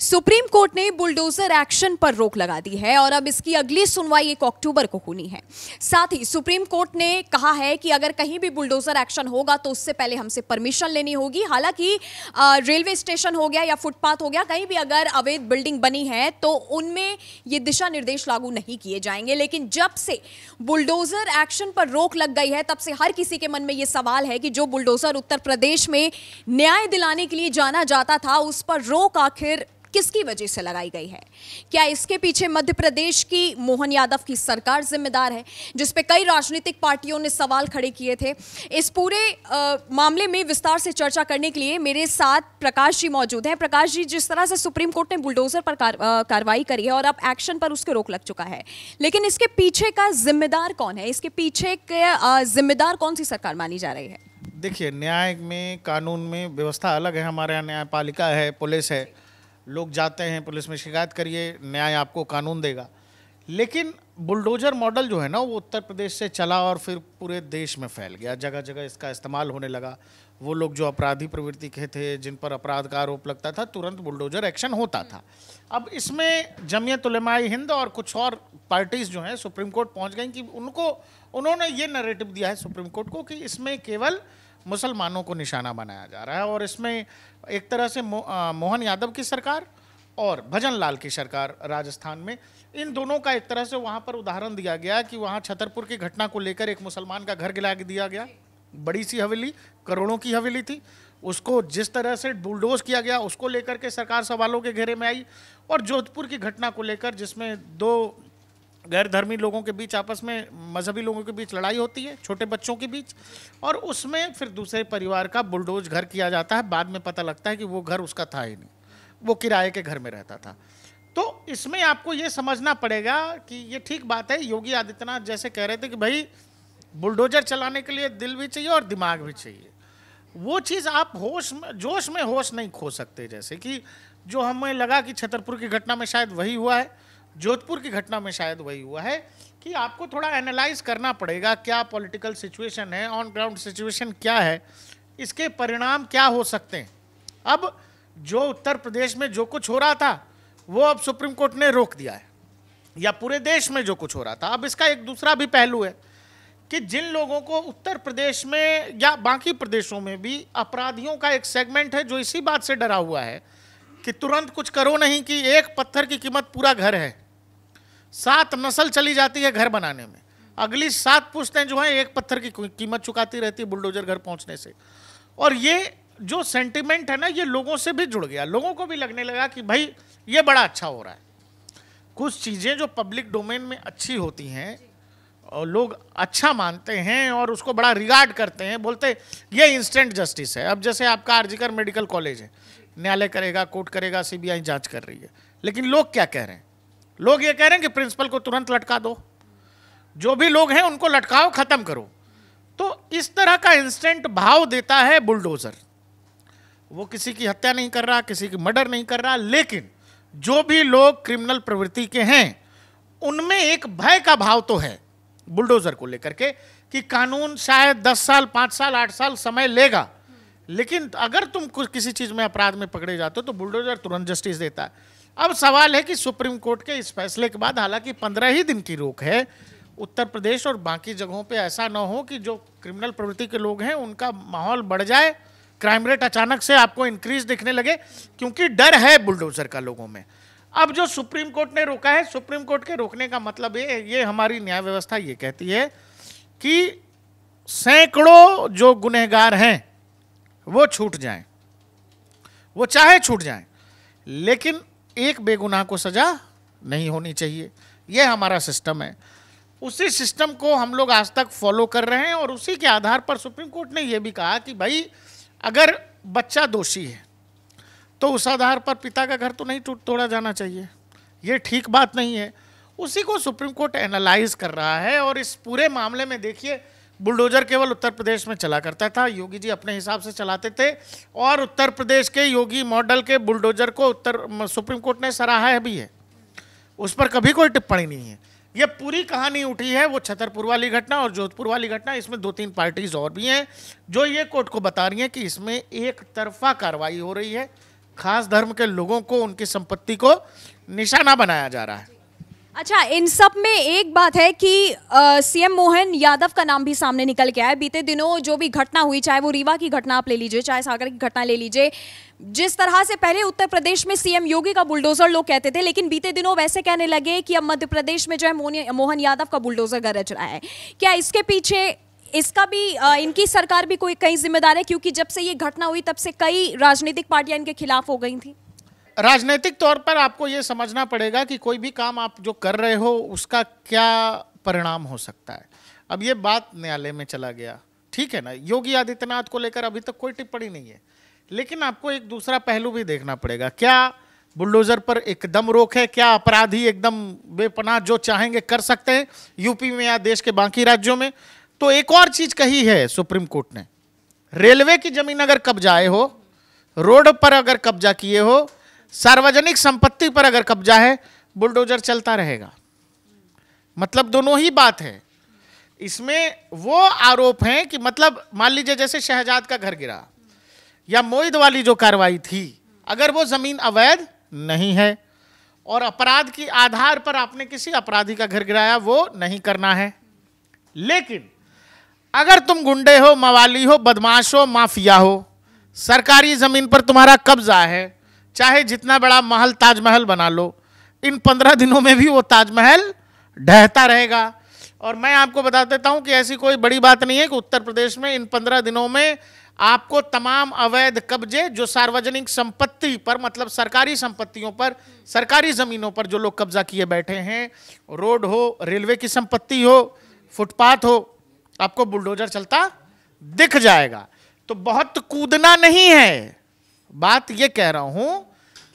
Supreme Court ने bulldozer action पर रोक लगा दी है और अब इसकी अगली सुनवाई एक अक्टूबर को होनी है साथ ही सुप्रीम कोर्ट ने कहा है कि अगर कहीं भी बुलडोजर एक्शन होगा तो उससे पहले हमसे परमिशन लेनी होगी हालांकि रेलवे स्टेशन हो गया या फुटपाथ हो गया कहीं भी अगर अवैध बिल्डिंग बनी है तो उनमें ये दिशा निर्देश लागू नहीं किए जाएंगे लेकिन जब से बुलडोजर एक्शन पर रोक लग गई है तब से हर किसी के मन में ये सवाल है कि जो बुलडोजर उत्तर प्रदेश में न्याय दिलाने के लिए जाना जाता था उस पर रोक आखिर किसकी वजह से लगाई गई है क्या इसके पीछे मध्य प्रदेश की मोहन यादव की सरकार जिम्मेदार है जिस पे कई राजनीतिक पार्टियों ने सवाल खड़े किए थे इस पूरे आ, मामले में विस्तार से चर्चा करने के लिए मेरे साथ प्रकाश जी मौजूद हैं प्रकाश जी जिस तरह से सुप्रीम कोर्ट ने बुलडोजर पर कार, कार्रवाई करी है और अब एक्शन पर उसके रोक लग चुका है लेकिन इसके पीछे का जिम्मेदार कौन है इसके पीछे जिम्मेदार कौन सी सरकार मानी जा रही है देखिए न्याय में कानून में व्यवस्था अलग है हमारे यहाँ न्यायपालिका है पुलिस है लोग जाते हैं पुलिस में शिकायत करिए न्याय आपको कानून देगा लेकिन बुलडोजर मॉडल जो है ना वो उत्तर प्रदेश से चला और फिर पूरे देश में फैल गया जगह जगह इसका इस्तेमाल होने लगा वो लोग जो अपराधी प्रवृत्ति के थे जिन पर अपराध का आरोप लगता था तुरंत बुलडोजर एक्शन होता था अब इसमें जमीयत उलमाई हिंद और कुछ और पार्टीज़ जो हैं सुप्रीम कोर्ट पहुंच गई कि उनको उन्होंने ये नरेटिव दिया है सुप्रीम कोर्ट को कि इसमें केवल मुसलमानों को निशाना बनाया जा रहा है और इसमें एक तरह से मो, मोहन यादव की सरकार और भजन लाल की सरकार राजस्थान में इन दोनों का एक तरह से वहाँ पर उदाहरण दिया गया कि वहाँ छतरपुर की घटना को लेकर एक मुसलमान का घर गिरा दिया गया बड़ी सी हवेली करोड़ों की हवेली थी उसको जिस तरह से बुलडोज किया गया उसको लेकर के सरकार सवालों के घेरे में आई और जोधपुर की घटना को लेकर जिसमें दो गैर धर्मी लोगों के बीच आपस में मजहबी लोगों के बीच लड़ाई होती है छोटे बच्चों के बीच और उसमें फिर दूसरे परिवार का बुलडोज घर किया जाता है बाद में पता लगता है कि वो घर उसका था ही नहीं वो किराए के घर में रहता था तो इसमें आपको ये समझना पड़ेगा कि ये ठीक बात है योगी आदित्यनाथ जैसे कह रहे थे कि भाई बुलडोजर चलाने के लिए दिल भी चाहिए और दिमाग भी चाहिए वो चीज़ आप होश में जोश में होश नहीं खो सकते जैसे कि जो हमें लगा कि छतरपुर की घटना में शायद वही हुआ है जोधपुर की घटना में शायद वही हुआ है कि आपको थोड़ा एनालाइज करना पड़ेगा क्या पॉलिटिकल सिचुएशन है ऑन ग्राउंड सिचुएशन क्या है इसके परिणाम क्या हो सकते हैं अब जो उत्तर प्रदेश में जो कुछ हो रहा था वो अब सुप्रीम कोर्ट ने रोक दिया है या पूरे देश में जो कुछ हो रहा था अब इसका एक दूसरा भी पहलू है कि जिन लोगों को उत्तर प्रदेश में या बाकी प्रदेशों में भी अपराधियों का एक सेगमेंट है जो इसी बात से डरा हुआ है कि तुरंत कुछ करो नहीं कि एक पत्थर की कीमत पूरा घर है सात नस्ल चली जाती है घर बनाने में अगली सात पुश्तें जो हैं एक पत्थर की कीमत चुकाती रहती है बुलडोजर घर पहुंचने से और ये जो सेंटिमेंट है ना ये लोगों से भी जुड़ गया लोगों को भी लगने लगा कि भाई ये बड़ा अच्छा हो रहा है कुछ चीज़ें जो पब्लिक डोमेन में अच्छी होती हैं और लोग अच्छा मानते हैं और उसको बड़ा रिगार्ड करते हैं बोलते ये इंस्टेंट जस्टिस है अब जैसे आपका आरजीकर मेडिकल कॉलेज है न्यायालय करेगा कोर्ट करेगा सीबीआई जांच कर रही है लेकिन लोग क्या कह रहे हैं लोग ये कह रहे हैं कि प्रिंसिपल को तुरंत लटका दो जो भी लोग हैं उनको लटकाओ खत्म करो तो इस तरह का इंस्टेंट भाव देता है बुलडोजर वो किसी की हत्या नहीं कर रहा किसी की मर्डर नहीं कर रहा लेकिन जो भी लोग क्रिमिनल प्रवृत्ति के हैं उनमें एक भय का भाव तो है बुलडोजर को लेकर के कि कानून शायद दस साल पांच साल आठ साल समय लेगा लेकिन अगर तुम कुछ किसी चीज़ में अपराध में पकड़े जाते हो तो बुलडोजर तुरंत जस्टिस देता है अब सवाल है कि सुप्रीम कोर्ट के इस फैसले के बाद हालांकि पंद्रह ही दिन की रोक है उत्तर प्रदेश और बाकी जगहों पे ऐसा ना हो कि जो क्रिमिनल प्रवृत्ति के लोग हैं उनका माहौल बढ़ जाए क्राइम रेट अचानक से आपको इंक्रीज दिखने लगे क्योंकि डर है बुलडोजर का लोगों में अब जो सुप्रीम कोर्ट ने रोका है सुप्रीम कोर्ट के रोकने का मतलब ये ये हमारी न्याय व्यवस्था ये कहती है कि सैकड़ों जो गुनहगार हैं वो छूट जाएं वो चाहे छूट जाएं लेकिन एक बेगुनाह को सजा नहीं होनी चाहिए यह हमारा सिस्टम है उसी सिस्टम को हम लोग आज तक फॉलो कर रहे हैं और उसी के आधार पर सुप्रीम कोर्ट ने यह भी कहा कि भाई अगर बच्चा दोषी है तो उस आधार पर पिता का घर तो नहीं टूट तोड़ा जाना चाहिए ये ठीक बात नहीं है उसी को सुप्रीम कोर्ट एनालाइज कर रहा है और इस पूरे मामले में देखिए बुलडोजर केवल उत्तर प्रदेश में चला करता था योगी जी अपने हिसाब से चलाते थे और उत्तर प्रदेश के योगी मॉडल के बुलडोजर को उत्तर सुप्रीम कोर्ट ने सराहा है भी है उस पर कभी कोई टिप्पणी नहीं है ये पूरी कहानी उठी है वो छतरपुर वाली घटना और जोधपुर वाली घटना इसमें दो तीन पार्टीज और भी हैं जो ये कोर्ट को बता रही हैं कि इसमें एक तरफा कार्रवाई हो रही है खास धर्म के लोगों को उनकी संपत्ति को निशाना बनाया जा रहा है अच्छा इन सब में एक बात है कि सीएम मोहन यादव का नाम भी सामने निकल के आया बीते दिनों जो भी घटना हुई चाहे वो रीवा की घटना आप ले लीजिए चाहे सागर की घटना ले लीजिए जिस तरह से पहले उत्तर प्रदेश में सीएम योगी का बुलडोजर लोग कहते थे लेकिन बीते दिनों वैसे कहने लगे कि अब मध्य प्रदेश में जो है मोहन यादव का बुलडोजर गरज रहा है क्या इसके पीछे इसका भी आ, इनकी सरकार भी कोई कई जिम्मेदार है क्योंकि जब से ये घटना हुई तब से कई राजनीतिक पार्टियां इनके खिलाफ हो गई थी राजनीतिक तौर पर आपको ये समझना पड़ेगा कि कोई भी काम आप जो कर रहे हो उसका क्या परिणाम हो सकता है अब ये बात न्यायालय में चला गया ठीक है ना योगी आदित्यनाथ को लेकर अभी तक कोई टिप्पणी नहीं है लेकिन आपको एक दूसरा पहलू भी देखना पड़ेगा क्या बुलडोजर पर एकदम रोक है क्या अपराधी एकदम बेपनाह जो चाहेंगे कर सकते हैं यूपी में या देश के बाकी राज्यों में तो एक और चीज कही है सुप्रीम कोर्ट ने रेलवे की जमीन अगर कब्जाए हो रोड पर अगर कब्जा किए हो सार्वजनिक संपत्ति पर अगर कब्जा है बुलडोजर चलता रहेगा मतलब दोनों ही बात है इसमें वो आरोप हैं कि मतलब मान लीजिए जैसे शहजाद का घर गिरा या मोहित वाली जो कार्रवाई थी अगर वो ज़मीन अवैध नहीं है और अपराध की आधार पर आपने किसी अपराधी का घर गिराया वो नहीं करना है लेकिन अगर तुम गुंडे हो मवाली हो बदमाश हो माफिया हो सरकारी ज़मीन पर तुम्हारा कब्जा है चाहे जितना बड़ा महल ताजमहल बना लो इन पंद्रह दिनों में भी वो ताजमहल ढहता रहेगा और मैं आपको बता देता हूँ कि ऐसी कोई बड़ी बात नहीं है कि उत्तर प्रदेश में इन पंद्रह दिनों में आपको तमाम अवैध कब्जे जो सार्वजनिक संपत्ति पर मतलब सरकारी संपत्तियों पर सरकारी ज़मीनों पर जो लोग कब्जा किए बैठे हैं रोड हो रेलवे की संपत्ति हो फुटपाथ हो आपको बुलडोजर चलता दिख जाएगा तो बहुत कूदना नहीं है बात ये कह रहा हूँ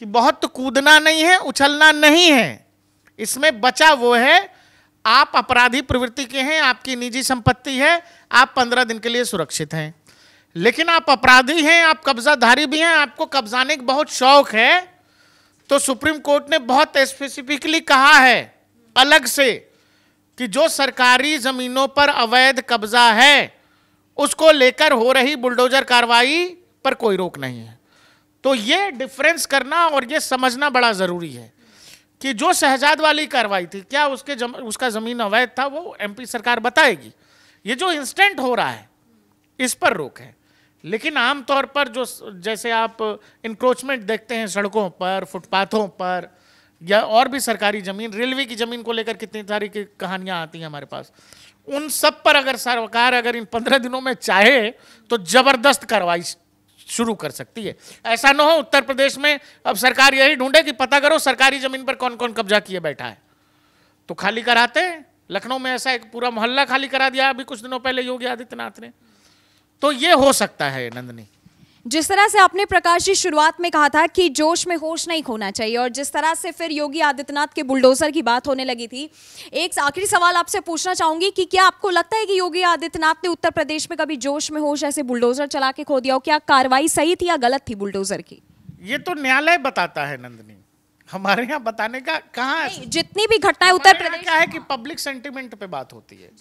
कि बहुत तो कूदना नहीं है उछलना नहीं है इसमें बचा वो है आप अपराधी प्रवृत्ति के हैं आपकी निजी संपत्ति है आप पंद्रह दिन के लिए सुरक्षित हैं लेकिन आप अपराधी हैं आप कब्जाधारी भी हैं आपको कब्जाने का बहुत शौक है तो सुप्रीम कोर्ट ने बहुत स्पेसिफिकली कहा है अलग से कि जो सरकारी जमीनों पर अवैध कब्जा है उसको लेकर हो रही बुलडोजर कार्रवाई पर कोई रोक नहीं है तो ये डिफरेंस करना और ये समझना बड़ा ज़रूरी है कि जो शहजाद वाली कार्रवाई थी क्या उसके जम, उसका ज़मीन अवैध था वो एमपी सरकार बताएगी ये जो इंस्टेंट हो रहा है इस पर रोक है लेकिन आमतौर पर जो जैसे आप इंक्रोचमेंट देखते हैं सड़कों पर फुटपाथों पर या और भी सरकारी ज़मीन रेलवे की ज़मीन को लेकर कितनी सारी की कहानियाँ आती हैं हमारे पास उन सब पर अगर सरकार अगर इन पंद्रह दिनों में चाहे तो ज़बरदस्त कार्रवाई शुरू कर सकती है ऐसा ना हो उत्तर प्रदेश में अब सरकार यही ढूंढे कि पता करो सरकारी ज़मीन पर कौन कौन कब्जा किए बैठा है तो खाली कराते हैं लखनऊ में ऐसा एक पूरा मोहल्ला खाली करा दिया अभी कुछ दिनों पहले योगी आदित्यनाथ ने तो ये हो सकता है नंदनी जिस तरह से आपने प्रकाश जी शुरुआत में कहा था कि जोश में होश नहीं खोना चाहिए और जिस तरह से फिर योगी आदित्यनाथ के बुलडोजर की बात होने लगी थी एक आखिरी सवाल आपसे पूछना चाहूंगी कि क्या आपको लगता है कि योगी आदित्यनाथ ने उत्तर प्रदेश में कभी जोश में होश ऐसे बुलडोजर चला के खो दिया और क्या कार्रवाई सही थी या गलत थी बुलडोजर की ये तो न्यायालय बताता है नंदनी हमारे यहाँ बताने का कहा जितनी भी घटनाएं उत्तर प्रदेश क्या है कि पब्लिक हाँ। सेंटिमेंट पे बात होती है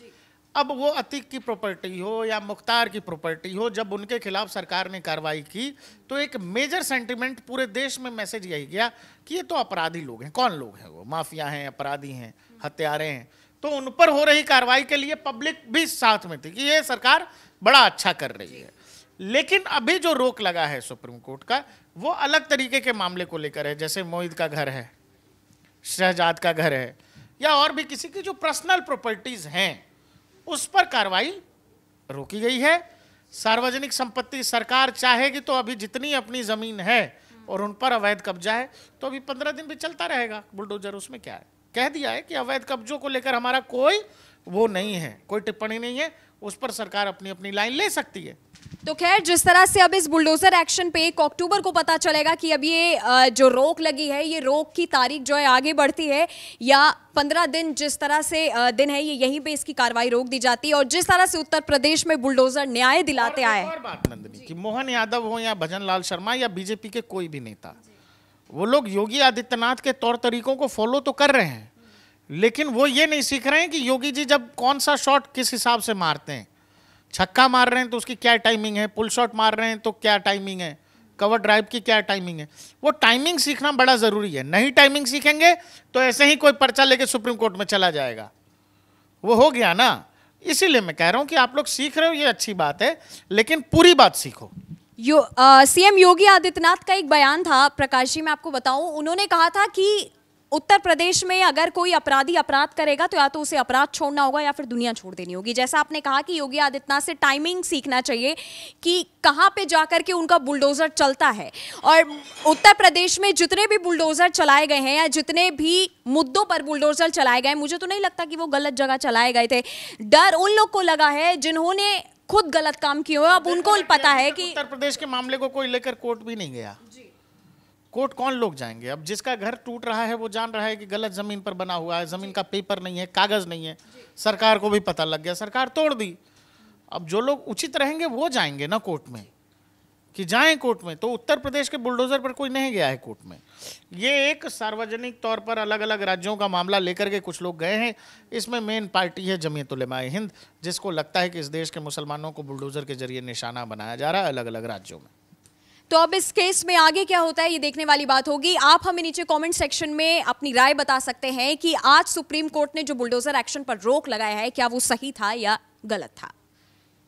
अब वो अतीक की प्रॉपर्टी हो या मुख्तार की प्रॉपर्टी हो जब उनके खिलाफ सरकार ने कार्रवाई की तो एक मेजर सेंटिमेंट पूरे देश में मैसेज यही गया कि ये तो अपराधी लोग हैं कौन लोग हैं वो माफिया हैं अपराधी हैं हत्यारे हैं तो उन पर हो रही कार्रवाई के लिए पब्लिक भी साथ में थी कि ये सरकार बड़ा अच्छा कर रही है लेकिन अभी जो रोक लगा है सुप्रीम कोर्ट का वो अलग तरीके के मामले को लेकर है जैसे मोहित का घर है शहजाद का घर है या और भी किसी की जो पर्सनल प्रॉपर्टीज़ हैं उस पर कार्रवाई रोकी गई है सार्वजनिक संपत्ति सरकार चाहेगी तो अभी जितनी अपनी जमीन है और उन पर अवैध कब्जा है तो अभी पंद्रह दिन भी चलता रहेगा बुलडोजर उसमें क्या है कह दिया है कि अवैध कब्जों को लेकर हमारा कोई वो नहीं है कोई टिप्पणी नहीं है उस पर सरकार अपनी अपनी लाइन ले सकती है तो खैर जिस तरह से अब इस बुलडोजर एक्शन पे एक अक्टूबर को पता चलेगा कि अब ये जो रोक लगी है ये रोक की तारीख जो है आगे बढ़ती है या पंद्रह दिन जिस तरह से दिन है ये यहीं पे इसकी कार्रवाई रोक दी जाती है और जिस तरह से उत्तर प्रदेश में बुलडोजर न्याय दिलाते आए कि मोहन यादव हो या भजन लाल शर्मा या बीजेपी के कोई भी नेता वो लोग योगी आदित्यनाथ के तौर तरीकों को फॉलो तो कर रहे हैं लेकिन वो ये नहीं सीख रहे हैं कि योगी जी जब कौन सा शॉट किस हिसाब से मारते हैं छक्का मार रहे हैं तो उसकी क्या टाइमिंग है पुल शॉट मार रहे हैं तो क्या टाइमिंग है कवर ड्राइव की क्या टाइमिंग है वो टाइमिंग सीखना बड़ा ज़रूरी है नहीं टाइमिंग सीखेंगे तो ऐसे ही कोई पर्चा लेके सुप्रीम कोर्ट में चला जाएगा वो हो गया ना इसीलिए मैं कह रहा हूँ कि आप लोग सीख रहे हो ये अच्छी बात है लेकिन पूरी बात सीखो यो, सीएम योगी आदित्यनाथ का एक बयान था प्रकाश जी मैं आपको बताऊं उन्होंने कहा था कि उत्तर प्रदेश में अगर कोई अपराधी अपराध करेगा तो या तो उसे अपराध छोड़ना होगा या फिर दुनिया छोड़ देनी होगी जैसा आपने कहा कि योगी आदित्यनाथ से टाइमिंग सीखना चाहिए कि कहाँ पे जाकर के उनका बुलडोज़र चलता है और उत्तर प्रदेश में जितने भी बुलडोज़र चलाए गए हैं या जितने भी मुद्दों पर बुलडोज़र चलाए गए मुझे तो नहीं लगता कि वो गलत जगह चलाए गए थे डर उन लोग को लगा है जिन्होंने खुद गलत काम किए अब उनको पता है कि उत्तर प्रदेश के मामले को कोई लेकर कोर्ट भी नहीं गया जी कोर्ट कौन लोग जाएंगे अब जिसका घर टूट रहा है वो जान रहा है कि गलत ज़मीन पर बना हुआ है ज़मीन का पेपर नहीं है कागज़ नहीं है सरकार को भी पता लग गया सरकार तोड़ दी अब जो लोग उचित रहेंगे वो जाएंगे ना कोर्ट में कि जाएं कोर्ट में तो उत्तर प्रदेश के बुलडोज़र पर कोई नहीं गया है कोर्ट में ये एक सार्वजनिक तौर पर अलग अलग राज्यों का मामला लेकर के कुछ लोग गए हैं इसमें मेन पार्टी है जमीयतलमाए हिंद जिसको लगता है कि इस देश के मुसलमानों को बुलडोज़र के जरिए निशाना बनाया जा रहा है अलग अलग राज्यों में तो अब इस केस में आगे क्या होता है ये देखने वाली बात होगी आप हमें नीचे कमेंट सेक्शन में अपनी राय बता सकते हैं कि आज सुप्रीम कोर्ट ने जो बुलडोजर एक्शन पर रोक लगाया है क्या वो सही था या गलत था